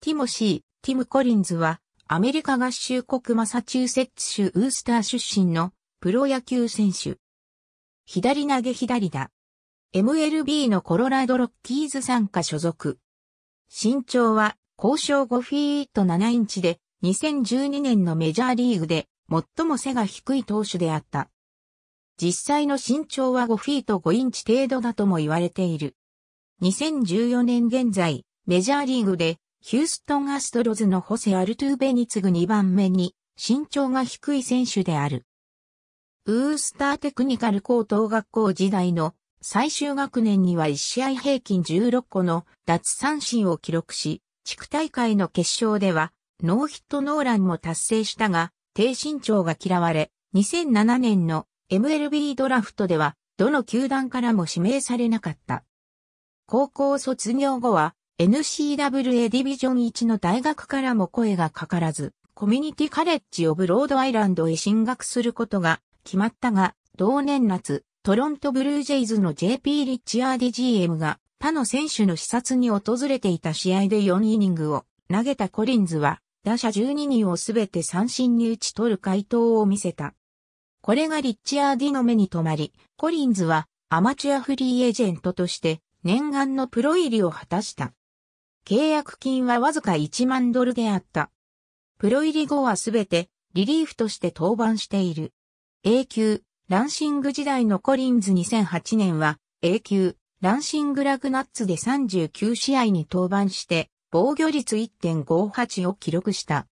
ティモシー、ティム・コリンズは、アメリカ合衆国マサチューセッツ州ウースター出身のプロ野球選手。左投げ左打。MLB のコロラドロッキーズ参加所属。身長は交渉5フィート7インチで、2012年のメジャーリーグで最も背が低い投手であった。実際の身長は5フィート5インチ程度だとも言われている。2014年現在、メジャーリーグでヒューストンアストロズのホセ・アルトゥーベに次ぐ2番目に身長が低い選手である。ウースターテクニカル高等学校時代の最終学年には1試合平均16個の脱三振を記録し、地区大会の決勝ではノーヒットノーランも達成したが、低身長が嫌われ、2007年の MLB ドラフトではどの球団からも指名されなかった。高校卒業後は NCWA ディビジョン1の大学からも声がかからず、コミュニティカレッジオブロードアイランドへ進学することが決まったが、同年夏、トロントブルージェイズの JP リッチアーディ GM が他の選手の視察に訪れていた試合で4イニングを投げたコリンズは、打者12人をすべて三振に打ち取る回答を見せた。これがリッチアーディの目に留まり、コリンズはアマチュアフリーエージェントとして念願のプロ入りを果たした。契約金はわずか1万ドルであった。プロ入り後はすべてリリーフとして登板している。A 級、ランシング時代のコリンズ2008年は A 級、ランシングラグナッツで39試合に登板して防御率1.58を記録した。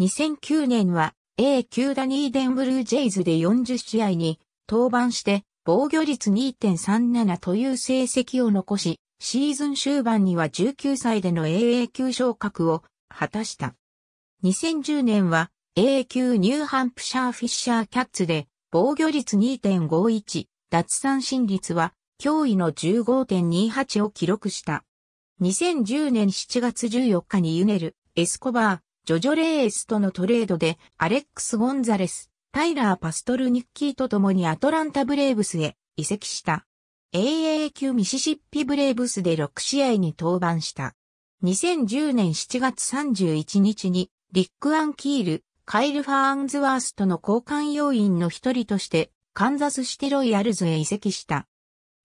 2009年は A 級ダニーデンブルージェイズで40試合に登板して防御率2.37という成績を残し、シーズン終盤には19歳での AA 級昇格を果たした。2010年は AA 級ニューハンプシャーフィッシャーキャッツで防御率2.51、脱三振率は驚異の15.28を記録した。2010年7月14日にユネル、エスコバー、ジョジョレーエスとのトレードでアレックス・ゴンザレス、タイラー・パストルニッキーと共にアトランタ・ブレーブスへ移籍した。AA 級ミシシッピブレーブスで6試合に登板した。2010年7月31日に、リック・アン・キール、カイル・ファーンズワースとの交換要員の一人として、カンザスシテロイヤルズへ移籍した。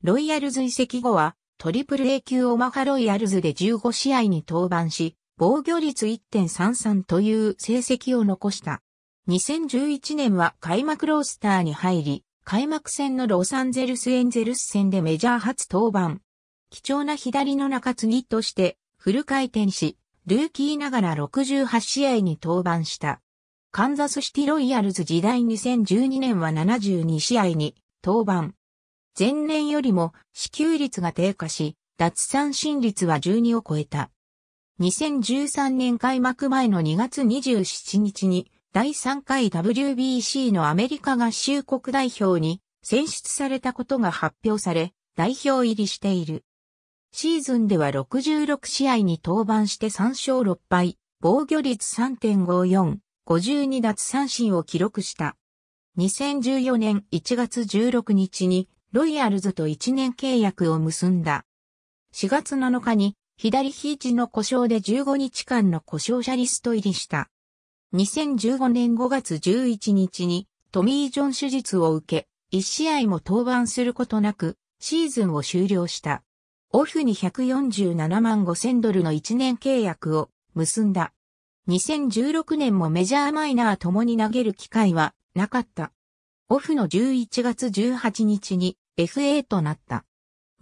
ロイヤルズ移籍後は、トリプル A 級オマハロイヤルズで15試合に登板し、防御率1.33という成績を残した。2011年は開幕ロースターに入り、開幕戦のロサンゼルスエンゼルス戦でメジャー初登板。貴重な左の中継ぎとしてフル回転し、ルーキーながら68試合に登板した。カンザスシティロイヤルズ時代2012年は72試合に登板。前年よりも支給率が低下し、脱三振率は12を超えた。2013年開幕前の2月27日に第3回 WBC のアメリカ合衆国代表に選出されたことが発表され、代表入りしている。シーズンでは66試合に登板して3勝6敗、防御率3.54、52奪三振を記録した。2014年1月16日にロイヤルズと1年契約を結んだ。4月7日に左肘の故障で15日間の故障者リスト入りした。2015年5月11日にトミー・ジョン手術を受け、1試合も登板することなく、シーズンを終了した。オフに147万5千ドルの1年契約を結んだ。2016年もメジャーマイナーともに投げる機会はなかった。オフの11月18日に FA となった。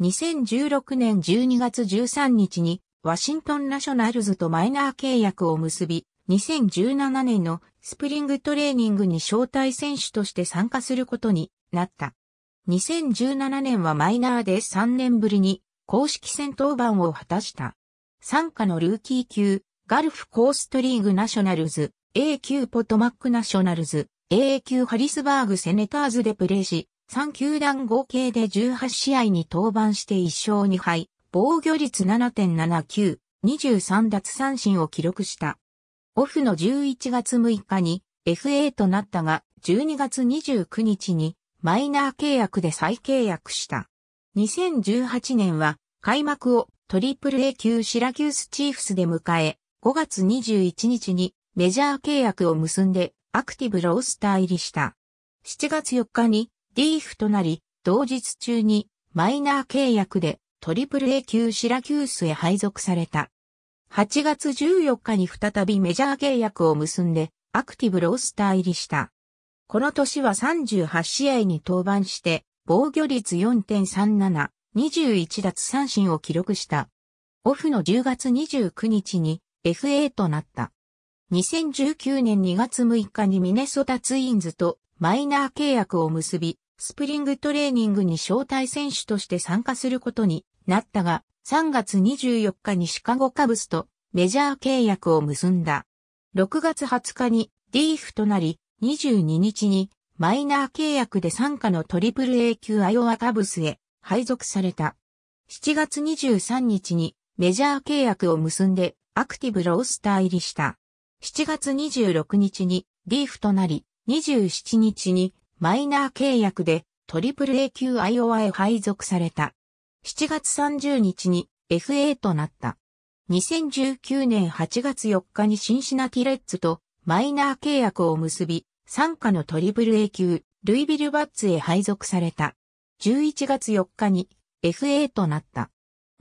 2016年12月13日にワシントンナショナルズとマイナー契約を結び、2017年のスプリングトレーニングに招待選手として参加することになった。2017年はマイナーで3年ぶりに公式戦登板を果たした。参加のルーキー級、ガルフコーストリーグナショナルズ、A 級ポトマックナショナルズ、A 級ハリスバーグセネターズでプレーし、3球団合計で18試合に登板して1勝2敗、防御率7.79、23奪三振を記録した。オフの11月6日に FA となったが、12月29日にマイナー契約で再契約した。2018年は開幕をトリプル A 級シラキュースチーフスで迎え、5月21日にメジャー契約を結んでアクティブロースター入りした。7月4日にィーフとなり、同日中にマイナー契約でトリプル A 級シラキュースへ配属された。8月14日に再びメジャー契約を結んで、アクティブロースター入りした。この年は38試合に登板して、防御率4.37、21奪三振を記録した。オフの10月29日に FA となった。2019年2月6日にミネソタツインズとマイナー契約を結び、スプリングトレーニングに招待選手として参加することになったが、3月24日にシカゴカブスとメジャー契約を結んだ。6月20日にディーフとなり、22日にマイナー契約で参加のトリプル A 級アイオワカブスへ配属された。7月23日にメジャー契約を結んでアクティブロースター入りした。7月26日にディーフとなり、27日にマイナー契約でトリプル A 級アイオワへ配属された。7月30日に FA となった。2019年8月4日にシンシナティレッツとマイナー契約を結び、参加のトリブル A 級、ルイビルバッツへ配属された。11月4日に FA となった。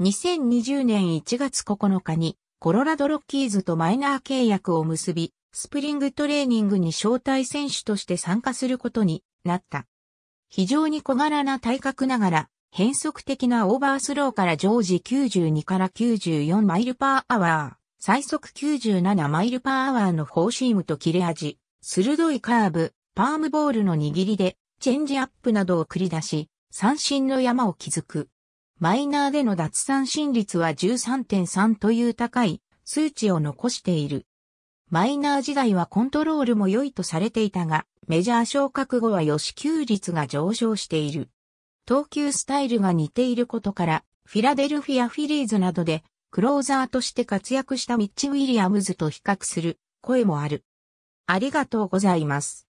2020年1月9日にコロラドロッキーズとマイナー契約を結び、スプリングトレーニングに招待選手として参加することになった。非常に小柄な体格ながら、変則的なオーバースローから常時92から94マイルパーアワー、最速97マイルパーアワーのフォーシームと切れ味、鋭いカーブ、パームボールの握りで、チェンジアップなどを繰り出し、三振の山を築く。マイナーでの脱三振率は13.3という高い数値を残している。マイナー時代はコントロールも良いとされていたが、メジャー昇格後は予支給率が上昇している。投球スタイルが似ていることから、フィラデルフィアフィリーズなどで、クローザーとして活躍したミッチ・ウィリアムズと比較する声もある。ありがとうございます。